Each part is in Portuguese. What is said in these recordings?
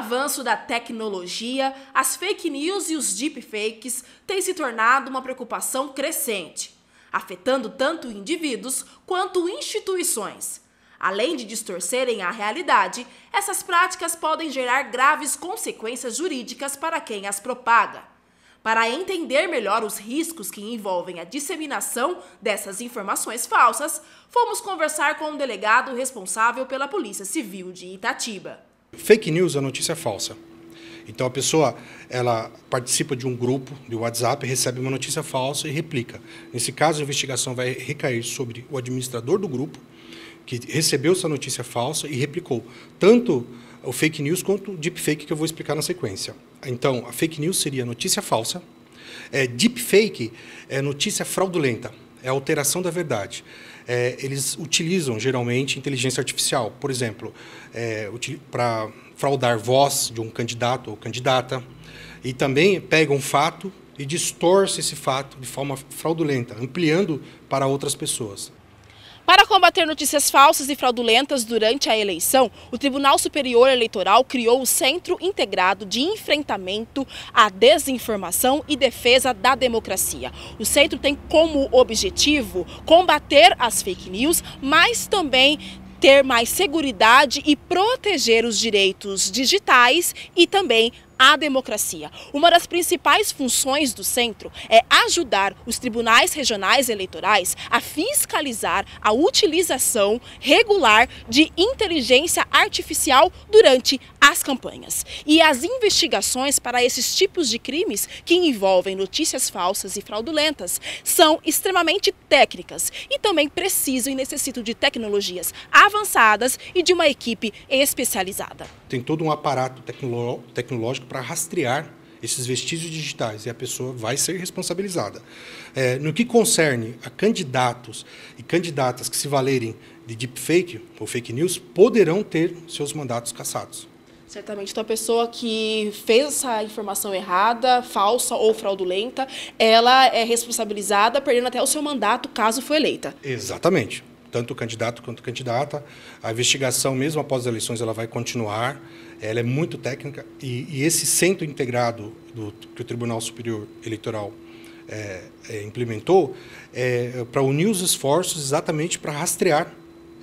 avanço da tecnologia, as fake news e os deepfakes têm se tornado uma preocupação crescente, afetando tanto indivíduos quanto instituições. Além de distorcerem a realidade, essas práticas podem gerar graves consequências jurídicas para quem as propaga. Para entender melhor os riscos que envolvem a disseminação dessas informações falsas, fomos conversar com o um delegado responsável pela Polícia Civil de Itatiba. Fake news é notícia falsa. Então a pessoa ela participa de um grupo de WhatsApp, recebe uma notícia falsa e replica. Nesse caso, a investigação vai recair sobre o administrador do grupo que recebeu essa notícia falsa e replicou tanto o fake news quanto o deepfake que eu vou explicar na sequência. Então, a fake news seria notícia falsa, é, deepfake é notícia fraudulenta é a alteração da verdade. É, eles utilizam geralmente inteligência artificial, por exemplo, é, para fraudar voz de um candidato ou candidata, e também pegam um fato e distorce esse fato de forma fraudulenta, ampliando para outras pessoas. Para combater notícias falsas e fraudulentas durante a eleição, o Tribunal Superior Eleitoral criou o Centro Integrado de Enfrentamento à Desinformação e Defesa da Democracia. O centro tem como objetivo combater as fake news, mas também ter mais segurança e proteger os direitos digitais e também à democracia. Uma das principais funções do centro é ajudar os tribunais regionais eleitorais a fiscalizar a utilização regular de inteligência artificial durante as campanhas. E as investigações para esses tipos de crimes que envolvem notícias falsas e fraudulentas são extremamente técnicas e também precisam e necessitam de tecnologias avançadas e de uma equipe especializada tem todo um aparato tecnológico para rastrear esses vestígios digitais e a pessoa vai ser responsabilizada. É, no que concerne a candidatos e candidatas que se valerem de deepfake ou fake news, poderão ter seus mandatos cassados. Certamente. Então, a pessoa que fez essa informação errada, falsa ou fraudulenta, ela é responsabilizada, perdendo até o seu mandato caso for eleita. Exatamente tanto o candidato quanto a candidata. A investigação, mesmo após as eleições, ela vai continuar. Ela é muito técnica e, e esse centro integrado do, que o Tribunal Superior Eleitoral eh, eh, é, é, implementou é para unir os esforços exatamente para rastrear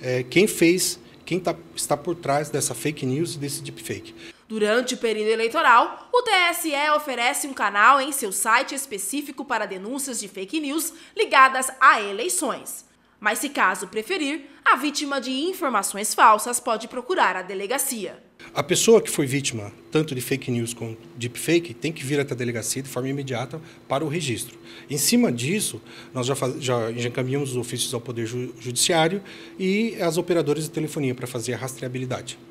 é, quem fez, quem tá, está por trás dessa fake news e desse deepfake. Durante o período eleitoral, o TSE oferece um canal em seu site específico para denúncias de fake news ligadas a eleições. Mas se caso preferir, a vítima de informações falsas pode procurar a delegacia. A pessoa que foi vítima tanto de fake news como deepfake tem que vir até a delegacia de forma imediata para o registro. Em cima disso, nós já, faz, já, já encaminhamos os ofícios ao Poder Judiciário e às operadoras de telefonia para fazer a rastreabilidade.